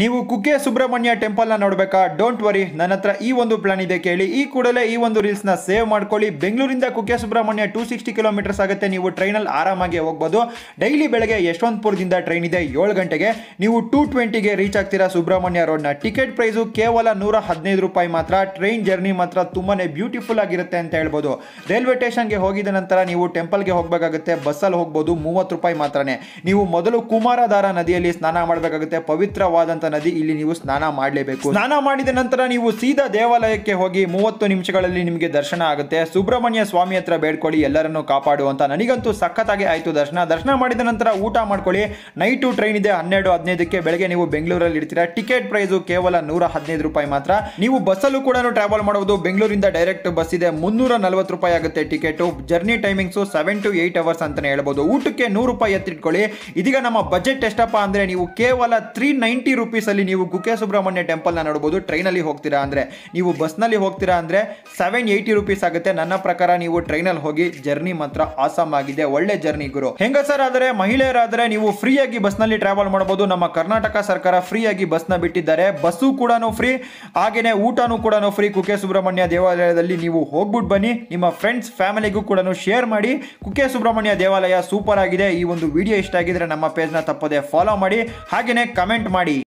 ನೀವು ಕುಕ್ಕೆ ಸುಬ್ರಹ್ಮಣ್ಯ ಟೆಂಪಲ್ನ ನೋಡಬೇಕಾ ಡೋಂಟ್ ವರಿ ನನ್ನ ಹತ್ರ ಈ ಒಂದು ಪ್ಲಾನ್ ಇದೆ ಕೇಳಿ ಈ ಕೂಡಲೇ ಈ ಒಂದು ರೀಲ್ಸ್ನ ಸೇವ್ ಮಾಡ್ಕೊಳ್ಳಿ ಬೆಂಗಳೂರಿಂದ Kukke Subrahmanya two sixty kilometres ಆಗುತ್ತೆ ನೀವು ಟ್ರೈನಲ್ಲಿ ಆರಾಮಾಗಿ ಹೋಗ್ಬೋದು ಡೈಲಿ ಬೆಳಗ್ಗೆ ಯಶವಂತಪುರದಿಂದ ಟ್ರೈನ್ ಇದೆ ಏಳು ಗಂಟೆಗೆ ನೀವು ಟೂ ಟ್ವೆಂಟಿಗೆ ರೀಚ್ ಆಗ್ತೀರಾ ಸುಬ್ರಹ್ಮಣ್ಯ ರೋಡ್ನ ಟಿಕೆಟ್ ಪ್ರೈಸು ಕೇವಲ ನೂರ ಹದಿನೈದು ರೂಪಾಯಿ ಮಾತ್ರ ಟ್ರೈನ್ ಜರ್ನಿ ಮಾತ್ರ ತುಂಬಾ ಬ್ಯೂಟಿಫುಲ್ ಆಗಿರುತ್ತೆ ಅಂತ ಹೇಳ್ಬೋದು ರೈಲ್ವೆ ಸ್ಟೇಷನ್ಗೆ ಹೋಗಿದ ನಂತರ ನೀವು ಟೆಂಪಲ್ಗೆ ಹೋಗಬೇಕಾಗುತ್ತೆ ಬಸ್ಸಲ್ಲಿ ಹೋಗ್ಬೋದು ಮೂವತ್ತು ರೂಪಾಯಿ ಮಾತ್ರನೇ ನೀವು ಮೊದಲು ಕುಮಾರಧಾರ ನದಿಯಲ್ಲಿ ಸ್ನಾನ ಮಾಡಬೇಕಾಗುತ್ತೆ ಪವಿತ್ರವಾದಂಥ ಅಂತ ನದಿ ಇಲ್ಲಿ ನೀವು ಸ್ನಾನ ಮಾಡಲೇಬೇಕು ಸ್ನಾನ ಮಾಡಿದ ನಂತರ ನೀವು ಸೀದಾ ದೇವಾಲಯಕ್ಕೆ ಹೋಗಿ ಮೂವತ್ತು ನಿಮಿಷಗಳಲ್ಲಿ ನಿಮಗೆ ದರ್ಶನ ಆಗುತ್ತೆ ಸುಬ್ರಹ್ಮಣ್ಯ ಸ್ವಾಮಿ ಹತ್ರ ಬೇಡ್ಕೊಳ್ಳಿ ಎಲ್ಲರನ್ನು ಕಾಪಾಡು ಅಂತ ನನಗಂತೂ ಸಖತ್ತಾಗಿ ಆಯಿತು ದರ್ಶನ ದರ್ಶನ ಮಾಡಿದ ನಂತರ ಊಟ ಮಾಡ್ಕೊಳ್ಳಿ ನೈಟು ಟ್ರೈನ್ ಇದೆ ಹನ್ನೆರಡು ಹದಿನೈದಕ್ಕೆ ಬೆಳಗ್ಗೆ ನೀವು ಬೆಂಗಳೂರಲ್ಲಿ ಇರ್ತೀರಾ ಟಿಕೆಟ್ ಪ್ರೈಸು ಕೇವಲ ನೂರ ಹದಿನೈದು ರೂಪಾಯಿ ಮಾತ್ರ ನೀವು ಬಸ್ಸಲ್ಲೂ ಕೂಡ ಟ್ರಾವೆಲ್ ಮಾಡೋದು ಬೆಂಗಳೂರಿಂದ ಡೈರೆಕ್ಟ್ ಬಸ್ ಇದೆ ಮುನ್ನೂರ ನಲವತ್ತು ರೂಪಾಯಿ ಆಗುತ್ತೆ ticket journey timings seven to eight hours ಅಂತಲೇ ಹೇಳ್ಬೋದು ಊಟಕ್ಕೆ ನೂರು ರೂಪಾಯಿ ಎತ್ತಿಟ್ಕೊಳ್ಳಿ ಇದೀಗ ನಮ್ಮ ಬಜೆಟ್ ಎಷ್ಟಪ್ಪ ಅಂದರೆ ನೀವು ಕೇವಲ ತ್ರೀ ನೈಂಟಿ ಅಲ್ಲಿ ನೀವು ಕುಕ್ಕೆ ಸುಬ್ರಹ್ಮಣ್ಯ ಟೆಂಪಲ್ನ ಟ್ರೈನ್ ಟ್ರೈನಲ್ಲಿ ಹೋಗ್ತೀರಾ ಅಂದ್ರೆ ನೀವು ಬಸ್ನಲ್ಲಿ ಹೋಗ್ತೀರಾ ಅಂದ್ರೆ ಸೆವೆನ್ ಏಯ್ಟಿ ರುಪೀಸ್ ಆಗುತ್ತೆ ನನ್ನ ಪ್ರಕಾರ ನೀವು ಟ್ರೈನಲ್ಲಿ ಹೋಗಿ ಜರ್ನಿ ಮಾತ್ರ ಆಸಾಮ್ ಆಗಿದೆ ಒಳ್ಳೆ ಜರ್ನಿ ಗುರು ಆದರೆ ಮಹಿಳೆಯರಾದ್ರೆ ನೀವು ಫ್ರೀಯಾಗಿ ಬಸ್ನಲ್ಲಿ ಟ್ರಾವೆಲ್ ಮಾಡಬಹುದು ನಮ್ಮ ಕರ್ನಾಟಕ ಸರ್ಕಾರ ಫ್ರೀಯಾಗಿ ನ ಬಿಟ್ಟಿದ್ದಾರೆ ಬಸ್ಸು ಕೂಡ ಫ್ರೀ ಹಾಗೆಯೇ ಊಟನೂ ಕೂಡ ಫ್ರೀ ಕುಕ್ಕೆ ಸುಬ್ರಹ್ಮಣ್ಯ ದೇವಾಲಯದಲ್ಲಿ ನೀವು ಹೋಗ್ಬಿಟ್ಟು ಬನ್ನಿ ನಿಮ್ಮ ಫ್ರೆಂಡ್ಸ್ ಫ್ಯಾಮಿಲಿಗೂ ಕೂಡ ಶೇರ್ ಮಾಡಿ ಕುಕ್ಕೆ ಸುಬ್ರಹ್ಮಣ್ಯ ದೇವಾಲಯ ಸೂಪರ್ ಆಗಿದೆ ಈ ಒಂದು ವಿಡಿಯೋ ಇಷ್ಟ ಆಗಿದ್ರೆ ನಮ್ಮ ನ ತಪ್ಪದೆ ಫಾಲೋ ಮಾಡಿ ಹಾಗೆಯೇ ಕಮೆಂಟ್ ಮಾಡಿ